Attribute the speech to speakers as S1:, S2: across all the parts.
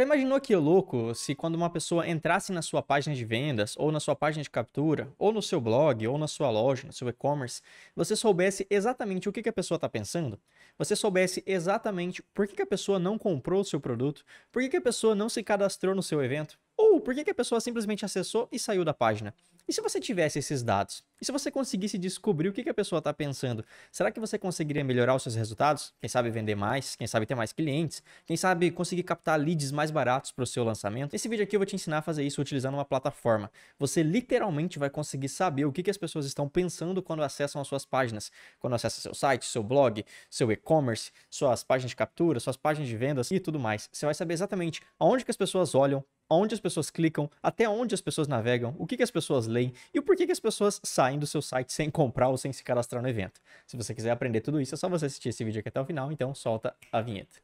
S1: Você imaginou que louco se quando uma pessoa entrasse na sua página de vendas, ou na sua página de captura, ou no seu blog, ou na sua loja, no seu e-commerce, você soubesse exatamente o que, a pessoa está pensando? Você soubesse exatamente por que, a pessoa não comprou o seu produto, por que, a pessoa não se cadastrou no seu evento, ou por que, a pessoa simplesmente acessou e saiu da página? E se você tivesse esses dados? E se você conseguisse descobrir o que, a pessoa está pensando, será que você conseguiria melhorar os seus resultados? Quem sabe vender mais, quem sabe ter mais clientes, quem sabe conseguir captar leads mais baratos para o seu lançamento? Nesse vídeo aqui eu vou te ensinar a fazer isso utilizando uma plataforma. Você literalmente vai conseguir saber o que, as pessoas estão pensando quando acessam as suas páginas, quando acessam seu site, seu blog, seu e-commerce, suas páginas de captura, suas páginas de vendas e tudo mais. Você vai saber exatamente aonde que as pessoas olham, aonde as pessoas clicam, até onde as pessoas navegam, o que, que as pessoas leem e o porquê que as pessoas saem saindo do seu site sem comprar ou sem se cadastrar no evento. Se você quiser aprender tudo isso, é só você assistir esse vídeo aqui até o final, então solta a vinheta.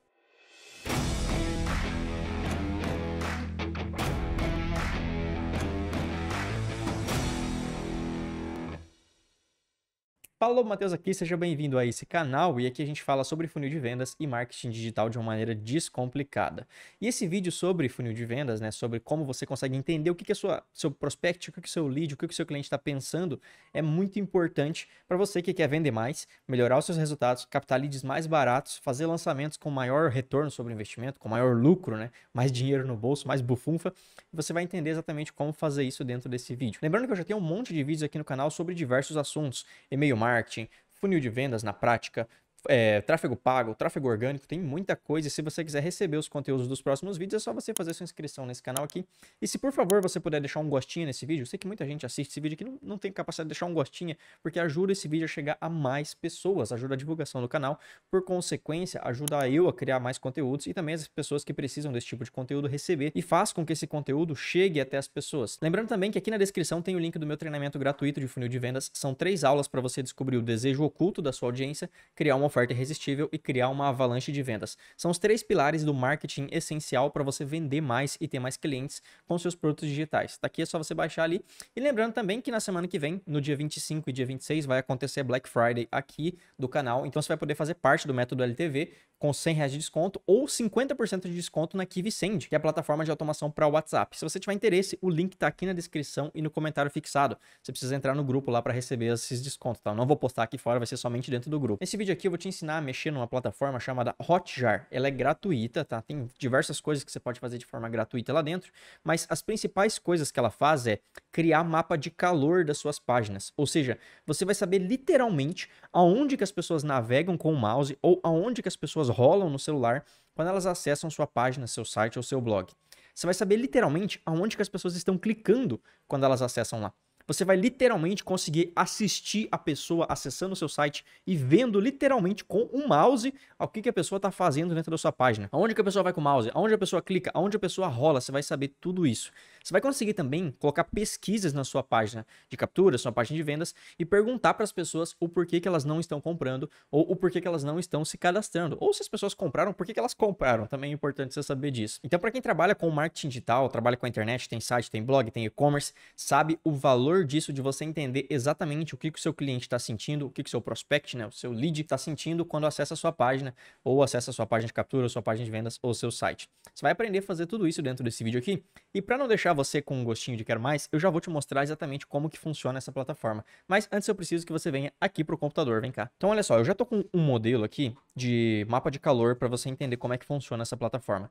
S1: Paulo Matheus aqui, seja bem-vindo a esse canal e aqui a gente fala sobre funil de vendas e marketing digital de uma maneira descomplicada. E esse vídeo sobre funil de vendas, né, sobre como você consegue entender o que, que é sua, seu prospect, o que, que é seu lead, o que, que seu cliente está pensando, é muito importante para você que quer vender mais, melhorar os seus resultados, captar leads mais baratos, fazer lançamentos com maior retorno sobre investimento, com maior lucro, né, mais dinheiro no bolso, mais bufunfa. Você vai entender exatamente como fazer isso dentro desse vídeo. Lembrando que eu já tenho um monte de vídeos aqui no canal sobre diversos assuntos, e-mail marketing, marketing, funil de vendas na prática, é, tráfego pago, tráfego orgânico, tem muita coisa. E se você quiser receber os conteúdos dos próximos vídeos, é só você fazer sua inscrição nesse canal aqui. E se por favor você puder deixar um gostinho nesse vídeo, eu sei que muita gente assiste esse vídeo que não, não tem capacidade de deixar um gostinho, porque ajuda esse vídeo a chegar a mais pessoas, ajuda a divulgação do canal, por consequência, ajuda eu a criar mais conteúdos e também as pessoas que precisam desse tipo de conteúdo receber e faz com que esse conteúdo chegue até as pessoas. Lembrando também que aqui na descrição tem o link do meu treinamento gratuito de funil de vendas. São três aulas para você descobrir o desejo oculto da sua audiência, criar uma oferta irresistível e criar uma avalanche de vendas. São os três pilares do marketing essencial para você vender mais e ter mais clientes com seus produtos digitais. Daqui tá é só você baixar ali. E lembrando também que na semana que vem, no dia 25 e dia 26, vai acontecer Black Friday aqui do canal. Então você vai poder fazer parte do método LTV com 100 reais de desconto ou 50% de desconto na Kivisend, que é a plataforma de automação para WhatsApp. Se você tiver interesse, o link está aqui na descrição e no comentário fixado. Você precisa entrar no grupo lá para receber esses descontos, tá? Eu não vou postar aqui fora, vai ser somente dentro do grupo. Nesse vídeo aqui eu vou te ensinar a mexer numa plataforma chamada Hotjar. Ela é gratuita, tá? Tem diversas coisas que você pode fazer de forma gratuita lá dentro, mas as principais coisas que ela faz é criar mapa de calor das suas páginas. Ou seja, você vai saber literalmente aonde que as pessoas navegam com o mouse ou aonde que as pessoas rolam no celular quando elas acessam sua página, seu site ou seu blog. Você vai saber literalmente aonde que as pessoas estão clicando quando elas acessam lá. Você vai literalmente conseguir assistir a pessoa acessando o seu site e vendo literalmente com o um mouse o que, que a pessoa está fazendo dentro da sua página. Aonde que a pessoa vai com o mouse, aonde a pessoa clica, aonde a pessoa rola, você vai saber tudo isso. Você vai conseguir também colocar pesquisas na sua página de captura, sua página de vendas e perguntar para as pessoas o porquê que elas não estão comprando ou o porquê que elas não estão se cadastrando. Ou se as pessoas compraram, por que elas compraram. Também é importante você saber disso. Então, para quem trabalha com marketing digital, trabalha com a internet, tem site, tem blog, tem e-commerce, sabe o valor valor disso, de você entender exatamente o que, que o seu cliente está sentindo, o que, que o seu prospect, né, o seu lead está sentindo quando acessa a sua página, ou acessa a sua página de captura, sua página de vendas ou seu site. Você vai aprender a fazer tudo isso dentro desse vídeo aqui. E para não deixar você com um gostinho de quer mais, eu já vou te mostrar exatamente como que funciona essa plataforma. Mas antes eu preciso que você venha aqui para o computador, vem cá. Então olha só, eu já estou com um modelo aqui de mapa de calor para você entender como é que funciona essa plataforma.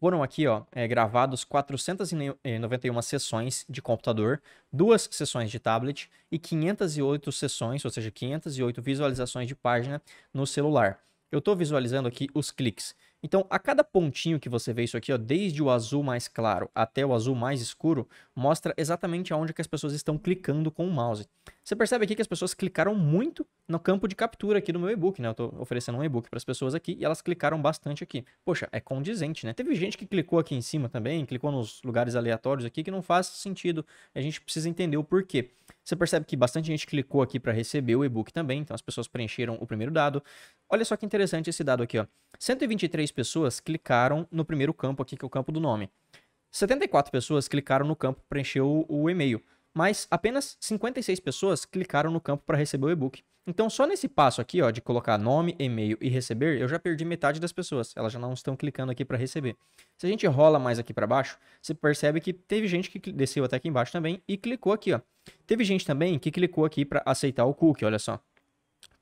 S1: Foram aqui, ó, é, gravados 491 eh, sessões de computador, duas sessões de tablet e 508 sessões, ou seja, 508 visualizações de página no celular. Eu estou visualizando aqui os cliques. Então, a cada pontinho que você vê isso aqui, ó, desde o azul mais claro até o azul mais escuro, mostra exatamente aonde que as pessoas estão clicando com o mouse. Você percebe aqui que as pessoas clicaram muito no campo de captura aqui do meu e-book, né? Eu estou oferecendo um e-book para as pessoas aqui e elas clicaram bastante aqui. Poxa, é condizente, né? Teve gente que clicou aqui em cima também, clicou nos lugares aleatórios aqui que não faz sentido. A gente precisa entender o porquê. Você percebe que bastante gente clicou aqui para receber o e-book também, então as pessoas preencheram o primeiro dado. Olha só que interessante esse dado aqui, ó. 123 pessoas clicaram no primeiro campo aqui, que é o campo do nome. 74 pessoas clicaram no campo para preencher o, o e-mail, mas apenas 56 pessoas clicaram no campo para receber o e-book. Então, só nesse passo aqui, ó, de colocar nome, e-mail e receber, eu já perdi metade das pessoas. Elas já não estão clicando aqui para receber. Se a gente rola mais aqui para baixo, você percebe que teve gente que desceu até aqui embaixo também e clicou aqui, ó. Teve gente também que clicou aqui para aceitar o cookie, olha só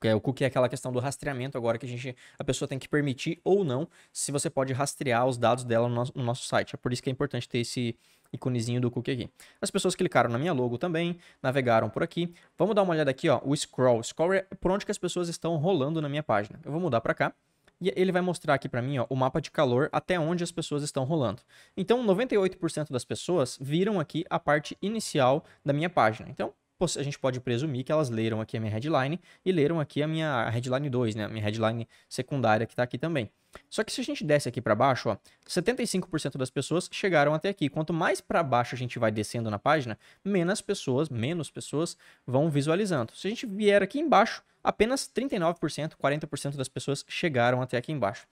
S1: é, o cookie é aquela questão do rastreamento agora que a gente a pessoa tem que permitir ou não se você pode rastrear os dados dela no nosso, no nosso site. É por isso que é importante ter esse iconezinho do cookie aqui. As pessoas clicaram na minha logo também, navegaram por aqui. Vamos dar uma olhada aqui, ó, o scroll. Scroll é por onde que as pessoas estão rolando na minha página. Eu vou mudar para cá. E ele vai mostrar aqui para mim ó, o mapa de calor até onde as pessoas estão rolando. Então, 98% das pessoas viram aqui a parte inicial da minha página. Então, a gente pode presumir que elas leram aqui a minha headline e leram aqui a minha headline 2, né? A minha headline secundária que está aqui também. Só que se a gente desce aqui para baixo, ó, 75% das pessoas chegaram até aqui. Quanto mais para baixo a gente vai descendo na página, menos pessoas, menos pessoas vão visualizando. Se a gente vier aqui embaixo, apenas 39%, 40% das pessoas chegaram até aqui embaixo.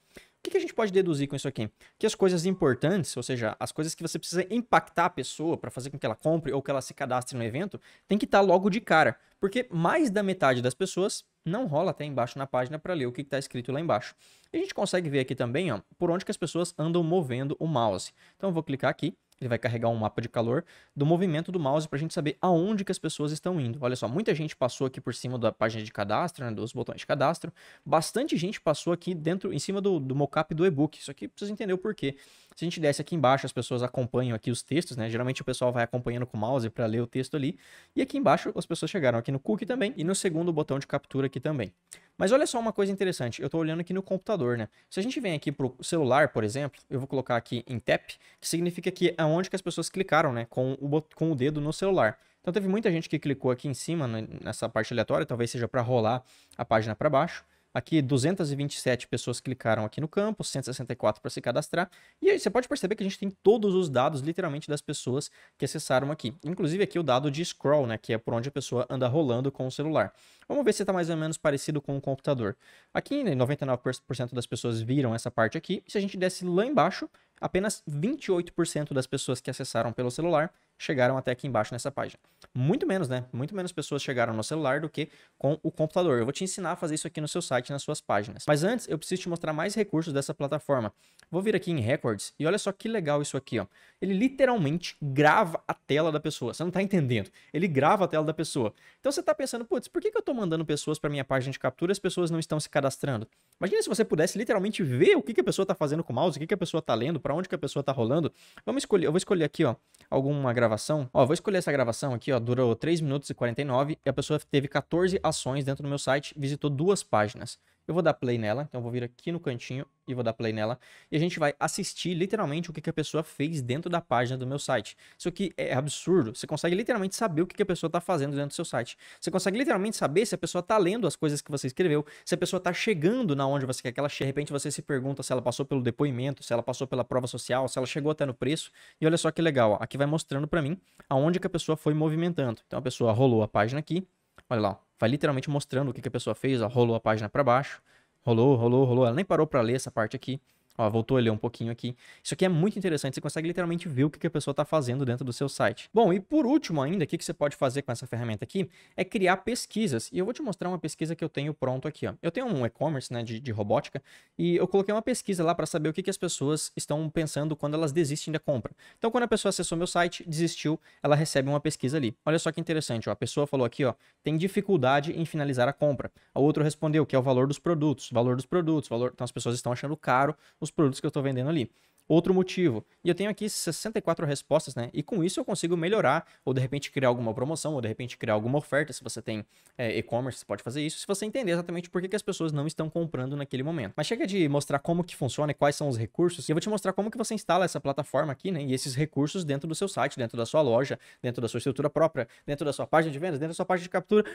S1: O que a gente pode deduzir com isso aqui? Que as coisas importantes, ou seja, as coisas que você precisa impactar a pessoa para fazer com que ela compre ou que ela se cadastre no evento, tem que estar tá logo de cara. Porque mais da metade das pessoas não rola até embaixo na página para ler o que está escrito lá embaixo. E a gente consegue ver aqui também ó, por onde que as pessoas andam movendo o mouse. Então eu vou clicar aqui ele vai carregar um mapa de calor do movimento do mouse para a gente saber aonde que as pessoas estão indo. Olha só, muita gente passou aqui por cima da página de cadastro, né, dos botões de cadastro. Bastante gente passou aqui dentro, em cima do, do mockup do e-book. Isso aqui precisa entender o porquê. Se a gente desce aqui embaixo, as pessoas acompanham aqui os textos, né? Geralmente o pessoal vai acompanhando com o mouse para ler o texto ali. E aqui embaixo as pessoas chegaram aqui no cookie também e no segundo botão de captura aqui também. Mas olha só uma coisa interessante, eu estou olhando aqui no computador, né? Se a gente vem aqui para o celular, por exemplo, eu vou colocar aqui em tap, que significa que é onde que as pessoas clicaram, né? Com o, com o dedo no celular. Então teve muita gente que clicou aqui em cima, né? nessa parte aleatória, talvez seja para rolar a página para baixo. Aqui 227 pessoas clicaram aqui no campo, 164 para se cadastrar. E aí você pode perceber que a gente tem todos os dados literalmente das pessoas que acessaram aqui. Inclusive aqui o dado de scroll, né, que é por onde a pessoa anda rolando com o celular. Vamos ver se está mais ou menos parecido com o computador. Aqui, 99% né, das pessoas viram essa parte aqui. Se a gente desce lá embaixo, apenas 28% das pessoas que acessaram pelo celular chegaram até aqui embaixo nessa página. Muito menos, né? Muito menos pessoas chegaram no celular do que com o computador. Eu vou te ensinar a fazer isso aqui no seu site, nas suas páginas. Mas antes, eu preciso te mostrar mais recursos dessa plataforma. Vou vir aqui em Records e olha só que legal isso aqui, ó. Ele literalmente grava a tela da pessoa. Você não tá entendendo. Ele grava a tela da pessoa. Então você tá pensando, putz, por que, que eu tô mandando pessoas para minha página de captura e as pessoas não estão se cadastrando? Imagina se você pudesse literalmente ver o que, que a pessoa tá fazendo com o mouse, o que, que a pessoa tá lendo, para onde que a pessoa tá rolando. Vamos escolher, eu vou escolher aqui, ó, alguma gravação gravação, ó, vou escolher essa gravação aqui, ó, durou 3 minutos e 49 e a pessoa teve 14 ações dentro do meu site, visitou duas páginas. Eu vou dar play nela, então eu vou vir aqui no cantinho e vou dar play nela. E a gente vai assistir literalmente o que, que a pessoa fez dentro da página do meu site. Isso aqui é absurdo. Você consegue literalmente saber o que, que a pessoa está fazendo dentro do seu site. Você consegue literalmente saber se a pessoa está lendo as coisas que você escreveu, se a pessoa está chegando na onde você quer que ela chegue. De repente você se pergunta se ela passou pelo depoimento, se ela passou pela prova social, se ela chegou até no preço. E olha só que legal, ó. aqui vai mostrando para mim aonde que a pessoa foi movimentando. Então a pessoa rolou a página aqui, Olha lá, vai literalmente mostrando o que, que a pessoa fez, ó, rolou a página para baixo, rolou, rolou, rolou, ela nem parou para ler essa parte aqui. Ó, voltou a ler um pouquinho aqui. Isso aqui é muito interessante, você consegue literalmente ver o que a pessoa está fazendo dentro do seu site. Bom, e por último ainda, o que você pode fazer com essa ferramenta aqui é criar pesquisas. E eu vou te mostrar uma pesquisa que eu tenho pronto aqui. Ó. Eu tenho um e-commerce né, de, de, robótica e eu coloquei uma pesquisa lá para saber o que, as pessoas estão pensando quando elas desistem da compra. Então, quando a pessoa acessou meu site, desistiu, ela recebe uma pesquisa ali. Olha só que interessante, ó. a pessoa falou aqui, ó, tem dificuldade em finalizar a compra. O outro respondeu que é o valor dos produtos, valor dos produtos, valor... Então as pessoas estão achando caro os produtos que eu estou vendendo ali. Outro motivo. E eu tenho aqui 64 respostas, né? E com isso eu consigo melhorar, ou de repente criar alguma promoção, ou de repente criar alguma oferta. Se você tem é, e-commerce, você pode fazer isso, se você entender exatamente por que, que as pessoas não estão comprando naquele momento. Mas chega de mostrar como que funciona e quais são os recursos. E eu vou te mostrar como que você instala essa plataforma aqui, né? E esses recursos dentro do seu site, dentro da sua loja, dentro da sua estrutura própria, dentro da sua página de vendas, dentro da sua página de captura.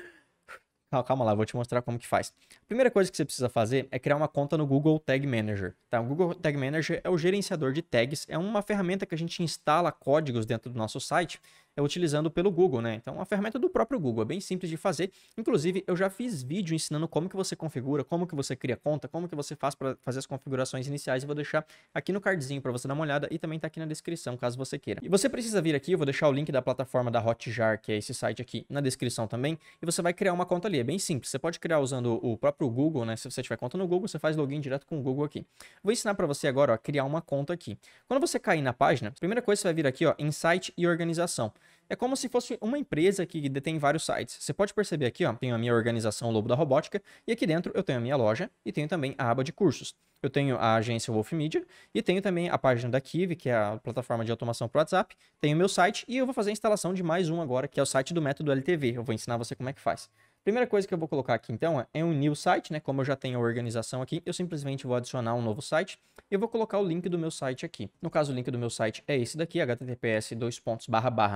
S1: Calma lá, vou te mostrar como que faz. A primeira coisa que você precisa fazer é criar uma conta no Google Tag Manager. Tá? O Google Tag Manager é o gerenciador de tags, é uma ferramenta que a gente instala códigos dentro do nosso site é utilizando pelo Google, né? Então, é uma ferramenta do próprio Google, é bem simples de fazer. Inclusive, eu já fiz vídeo ensinando como que você configura, como que você cria conta, como que você faz para fazer as configurações iniciais. Eu vou deixar aqui no cardzinho para você dar uma olhada e também está aqui na descrição, caso você queira. E você precisa vir aqui, eu vou deixar o link da plataforma da Hotjar, que é esse site aqui, na descrição também, e você vai criar uma conta ali, é bem simples. Você pode criar usando o próprio Google, né? Se você tiver conta no Google, você faz login direto com o Google aqui. Vou ensinar para você agora, ó, criar uma conta aqui. Quando você cair na página, primeira coisa você vai vir aqui, ó, em site e organização. É como se fosse uma empresa que detém vários sites. Você pode perceber aqui, ó, tenho a minha organização Lobo da Robótica, e aqui dentro eu tenho a minha loja e tenho também a aba de cursos. Eu tenho a agência Wolf Media e tenho também a página da Kiv, que é a plataforma de automação para WhatsApp. Tenho o meu site e eu vou fazer a instalação de mais um agora, que é o site do método LTV. Eu vou ensinar você como é que faz. Primeira coisa que eu vou colocar aqui então é um new site, né? Como eu já tenho a organização aqui, eu simplesmente vou adicionar um novo site e eu vou colocar o link do meu site aqui. No caso, o link do meu site é esse daqui, https dois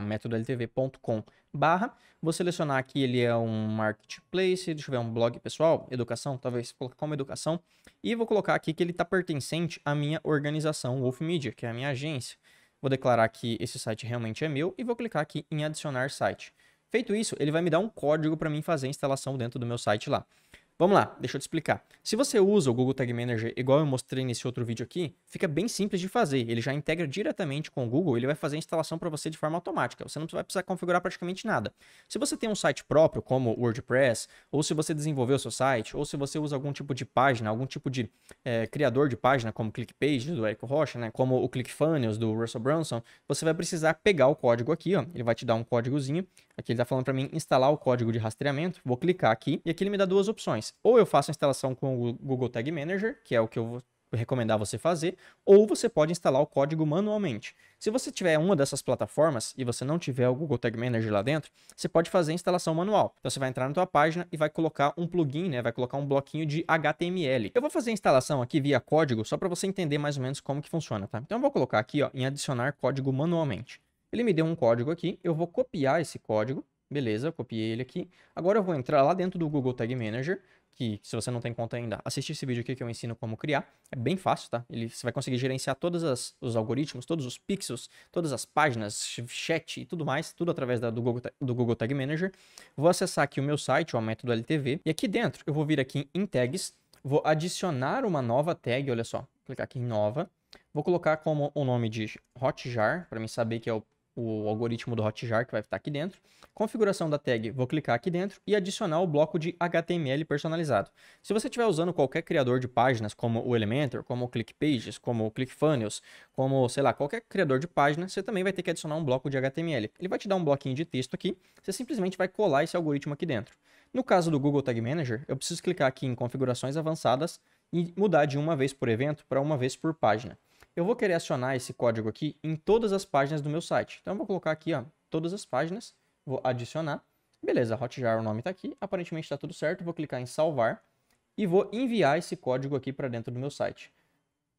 S1: metodoltv.com Vou selecionar aqui, ele é um marketplace, deixa eu ver, um blog pessoal, educação, talvez colocar como educação. E vou colocar aqui que ele está pertencente à minha organização Wolf Media, que é a minha agência. Vou declarar que esse site realmente é meu e vou clicar aqui em adicionar site. Feito isso, ele vai me dar um código para mim fazer a instalação dentro do meu site lá. Vamos lá, deixa eu te explicar. Se você usa o Google Tag Manager igual eu mostrei nesse outro vídeo aqui, fica bem simples de fazer. Ele já integra diretamente com o Google, ele vai fazer a instalação para você de forma automática. Você não vai precisar configurar praticamente nada. Se você tem um site próprio, como o WordPress, ou se você desenvolveu o seu site, ou se você usa algum tipo de página, algum tipo de é, criador de página, como ClickPage do Eric Rocha, né, como o ClickFunnels do Russell Brunson, você vai precisar pegar o código aqui, ó. ele vai te dar um códigozinho. Aqui ele está falando para mim instalar o código de rastreamento. Vou clicar aqui e aqui ele me dá duas opções ou eu faço a instalação com o Google Tag Manager, que é o que eu vou recomendar você fazer, ou você pode instalar o código manualmente. Se você tiver uma dessas plataformas e você não tiver o Google Tag Manager lá dentro, você pode fazer a instalação manual. Então você vai entrar na tua página e vai colocar um plugin, né? Vai colocar um bloquinho de HTML. Eu vou fazer a instalação aqui via código só para você entender mais ou menos como que funciona, tá? Então eu vou colocar aqui, ó, em adicionar código manualmente. Ele me deu um código aqui, eu vou copiar esse código Beleza, copiei ele aqui. Agora eu vou entrar lá dentro do Google Tag Manager, que, se você não tem conta ainda, assiste esse vídeo aqui que eu ensino como criar. É bem fácil, tá? Ele, você vai conseguir gerenciar todos os algoritmos, todos os pixels, todas as páginas, chat e tudo mais, tudo através da, do, Google, do Google Tag Manager. Vou acessar aqui o meu site, o método LTV, e aqui dentro eu vou vir aqui em tags, vou adicionar uma nova tag, olha só, clicar aqui em nova, vou colocar como o nome de Hotjar, para mim saber que é o o algoritmo do Hotjar que vai estar aqui dentro. Configuração da tag, vou clicar aqui dentro e adicionar o bloco de HTML personalizado. Se você estiver usando qualquer criador de páginas, como o Elementor, como o ClickPages, como o ClickFunnels, como, sei lá, qualquer criador de página, você também vai ter que adicionar um bloco de HTML. Ele vai te dar um bloquinho de texto aqui, você simplesmente vai colar esse algoritmo aqui dentro. No caso do Google Tag Manager, eu preciso clicar aqui em configurações avançadas e mudar de uma vez por evento para uma vez por página eu vou querer acionar esse código aqui em todas as páginas do meu site. Então eu vou colocar aqui, ó, todas as páginas, vou adicionar. Beleza, Hotjar, o nome está aqui, aparentemente está tudo certo, vou clicar em salvar e vou enviar esse código aqui para dentro do meu site.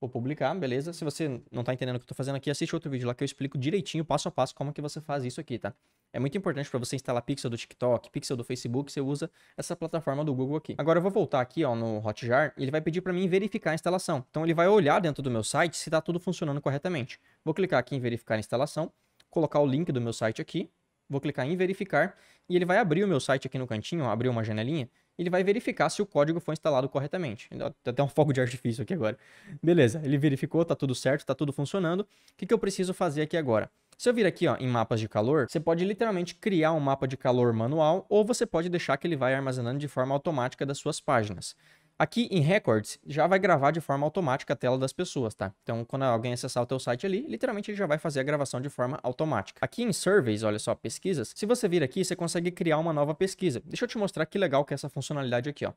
S1: Vou publicar, beleza? Se você não está entendendo o que eu estou fazendo aqui, assiste outro vídeo lá que eu explico direitinho, passo a passo, como que você faz isso aqui, tá? É muito importante para você instalar pixel do TikTok, pixel do Facebook, você usa essa plataforma do Google aqui. Agora eu vou voltar aqui ó, no Hotjar e ele vai pedir para mim verificar a instalação. Então ele vai olhar dentro do meu site se está tudo funcionando corretamente. Vou clicar aqui em verificar a instalação, colocar o link do meu site aqui, vou clicar em verificar e ele vai abrir o meu site aqui no cantinho, abrir uma janelinha, ele vai verificar se o código foi instalado corretamente. Tem até um fogo de artifício aqui agora. Beleza, ele verificou, está tudo certo, está tudo funcionando. O que, que eu preciso fazer aqui agora? Se eu vir aqui ó, em mapas de calor, você pode literalmente criar um mapa de calor manual ou você pode deixar que ele vai armazenando de forma automática das suas páginas. Aqui em Records, já vai gravar de forma automática a tela das pessoas, tá? Então, quando alguém acessar o teu site ali, literalmente ele já vai fazer a gravação de forma automática. Aqui em Surveys, olha só, pesquisas, se você vir aqui, você consegue criar uma nova pesquisa. Deixa eu te mostrar que legal que é essa funcionalidade aqui, ó.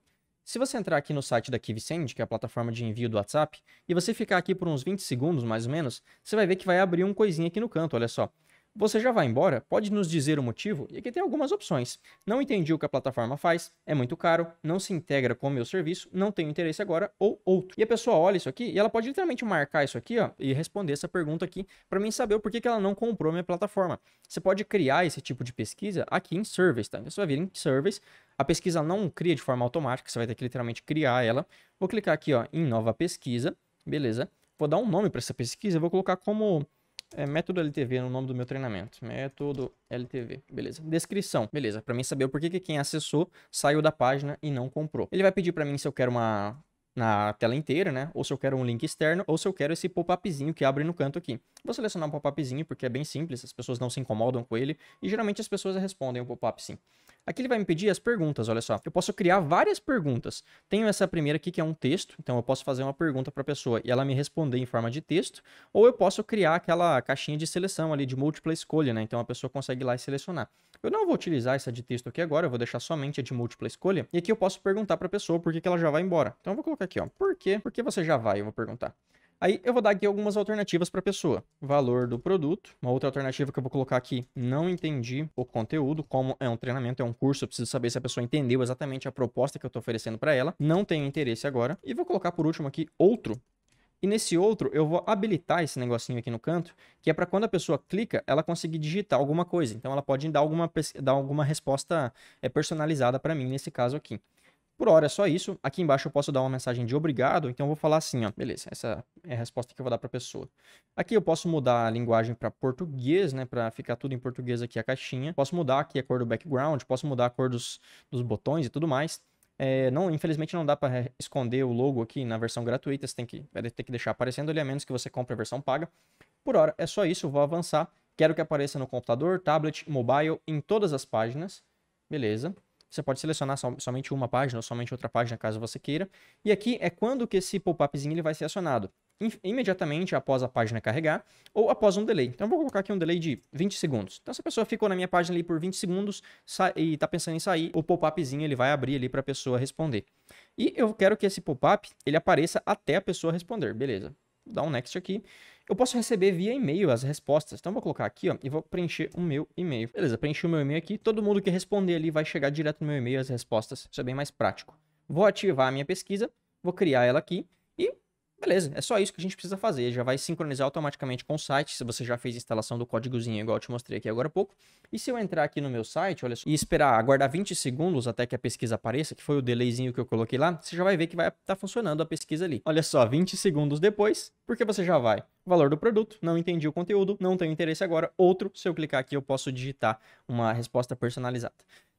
S1: Se você entrar aqui no site da KiwiSend, que é a plataforma de envio do WhatsApp, e você ficar aqui por uns 20 segundos, mais ou menos, você vai ver que vai abrir um coisinha aqui no canto, olha só. Você já vai embora? Pode nos dizer o motivo? E aqui tem algumas opções. Não entendi o que a plataforma faz, é muito caro, não se integra com o meu serviço, não tenho interesse agora ou outro. E a pessoa olha isso aqui e ela pode literalmente marcar isso aqui ó, e responder essa pergunta aqui para mim saber o porquê que ela não comprou minha plataforma. Você pode criar esse tipo de pesquisa aqui em Surveys, tá? Então você vai vir em Surveys, a pesquisa não cria de forma automática, você vai ter que literalmente criar ela. Vou clicar aqui ó, em Nova Pesquisa, beleza. Vou dar um nome para essa pesquisa, vou colocar como é método LTV no é nome do meu treinamento. Método LTV. Beleza. Descrição. Beleza. Para mim saber o porquê que quem acessou saiu da página e não comprou. Ele vai pedir para mim se eu quero uma na tela inteira, né? Ou se eu quero um link externo, ou se eu quero esse pop-upzinho que abre no canto aqui. Vou selecionar um pop-upzinho porque é bem simples, as pessoas não se incomodam com ele e geralmente as pessoas respondem o pop-up sim. Aqui ele vai me pedir as perguntas, olha só. Eu posso criar várias perguntas. Tenho essa primeira aqui que é um texto, então eu posso fazer uma pergunta para a pessoa e ela me responder em forma de texto, ou eu posso criar aquela caixinha de seleção ali de múltipla escolha, né? Então a pessoa consegue ir lá e selecionar. Eu não vou utilizar essa de texto aqui agora, eu vou deixar somente a de múltipla escolha, e aqui eu posso perguntar para a pessoa por que, que ela já vai embora. Então eu vou colocar aqui, ó, por quê? Por que você já vai? Eu vou perguntar. Aí eu vou dar aqui algumas alternativas para a pessoa. Valor do produto. Uma outra alternativa que eu vou colocar aqui, não entendi o conteúdo. Como é um treinamento, é um curso, eu preciso saber se a pessoa entendeu exatamente a proposta que eu estou oferecendo para ela. Não tenho interesse agora. E vou colocar por último aqui outro. E nesse outro, eu vou habilitar esse negocinho aqui no canto, que é para quando a pessoa clica, ela conseguir digitar alguma coisa. Então, ela pode dar alguma, dar alguma resposta é, personalizada para mim nesse caso aqui. Por hora é só isso. Aqui embaixo eu posso dar uma mensagem de obrigado, então eu vou falar assim, ó. Beleza, essa é a resposta que eu vou dar para a pessoa. Aqui eu posso mudar a linguagem para português, né, para ficar tudo em português aqui a caixinha. Posso mudar aqui a cor do background, posso mudar a cor dos, dos botões e tudo mais. É, não, infelizmente não dá para esconder o logo aqui na versão gratuita, você tem que, vai ter que deixar aparecendo ali, a menos que você compre a versão paga. Por hora é só isso, eu vou avançar. Quero que apareça no computador, tablet, mobile, em todas as páginas. Beleza. Você pode selecionar som, somente uma página ou somente outra página, caso você queira. E aqui é quando que esse pop-upzinho ele vai ser acionado. Imediatamente após a página carregar ou após um delay. Então, eu vou colocar aqui um delay de 20 segundos. Então, se a pessoa ficou na minha página ali por 20 segundos e está pensando em sair, o pop-upzinho ele vai abrir ali para a pessoa responder. E eu quero que esse pop-up ele apareça até a pessoa responder. Beleza. Vou dar um next aqui eu posso receber via e-mail as respostas. Então, eu vou colocar aqui, ó, e vou preencher o meu e-mail. Beleza, preenchi o meu e-mail aqui. Todo mundo que responder ali vai chegar direto no meu e-mail as respostas. Isso é bem mais prático. Vou ativar a minha pesquisa, vou criar ela aqui. E Beleza, é só isso que a gente precisa fazer. Já vai sincronizar automaticamente com o site, se você já fez a instalação do códigozinho, igual eu te mostrei aqui agora há pouco. E se eu entrar aqui no meu site, olha só, e esperar, aguardar 20 segundos até que a pesquisa apareça, que foi o delayzinho que eu coloquei lá, você já vai ver que vai estar tá funcionando a pesquisa ali. Olha só, 20 segundos depois, porque você já vai valor do produto, não entendi o conteúdo, não tenho interesse agora, outro, se eu clicar aqui eu posso digitar uma resposta personalizada.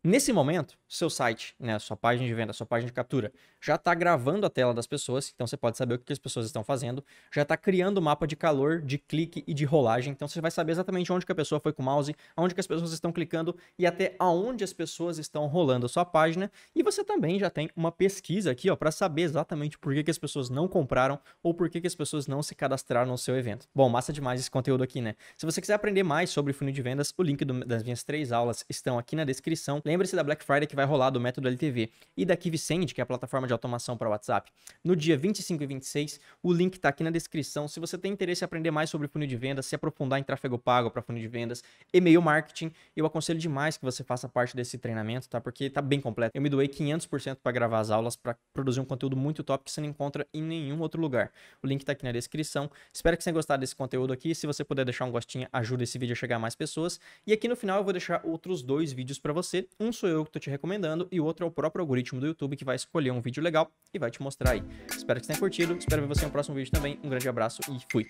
S1: Nesse momento, seu site, né, sua página de venda, sua página de captura, já está gravando a tela das pessoas, então você pode saber o que as pessoas estão fazendo, já está criando o mapa de calor, de clique e de rolagem, então você vai saber exatamente onde que a pessoa foi com o mouse, onde que as pessoas estão clicando e até aonde as pessoas estão rolando a sua página. E você também já tem uma pesquisa aqui para saber exatamente por que, que as pessoas não compraram ou por que, que as pessoas não se cadastraram no seu evento. Bom, massa demais esse conteúdo aqui, né? Se você quiser aprender mais sobre funil de vendas, o link do, das minhas três aulas estão aqui na descrição. Lembre-se da Black Friday que vai rolar do método LTV e da KiviSend, que é a plataforma de automação para WhatsApp, no dia 25 e 26. O link está aqui na descrição. Se você tem interesse em aprender mais sobre funil de vendas, se aprofundar em tráfego pago para funil de vendas, e-mail marketing, eu aconselho demais que você faça parte desse treinamento, tá? Porque tá bem completo. Eu me doei 500% para gravar as aulas, para produzir um conteúdo muito top que você não encontra em nenhum outro lugar. O link está aqui na descrição. Espero que você tenha gostado desse conteúdo aqui. Se você puder deixar um gostinho, ajuda esse vídeo a chegar a mais pessoas. E aqui no final eu vou deixar outros dois vídeos para você. Um sou eu que estou te recomendando e o outro é o próprio algoritmo do YouTube que vai escolher um vídeo legal e vai te mostrar aí. Espero que você tenha curtido, espero ver você no próximo vídeo também. Um grande abraço e fui!